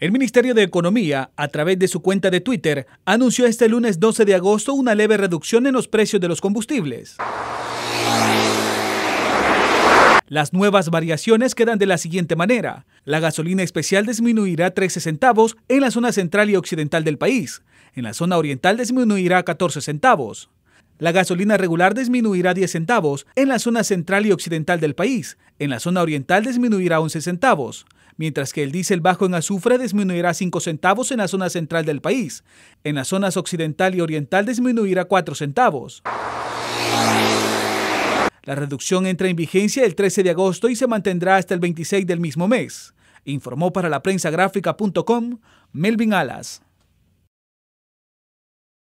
El Ministerio de Economía, a través de su cuenta de Twitter, anunció este lunes 12 de agosto una leve reducción en los precios de los combustibles. Las nuevas variaciones quedan de la siguiente manera. La gasolina especial disminuirá 13 centavos en la zona central y occidental del país. En la zona oriental disminuirá 14 centavos. La gasolina regular disminuirá 10 centavos en la zona central y occidental del país, en la zona oriental disminuirá 11 centavos, mientras que el diésel bajo en azufre disminuirá 5 centavos en la zona central del país, en las zonas occidental y oriental disminuirá 4 centavos. La reducción entra en vigencia el 13 de agosto y se mantendrá hasta el 26 del mismo mes, informó para la prensa gráfica.com Melvin Alas.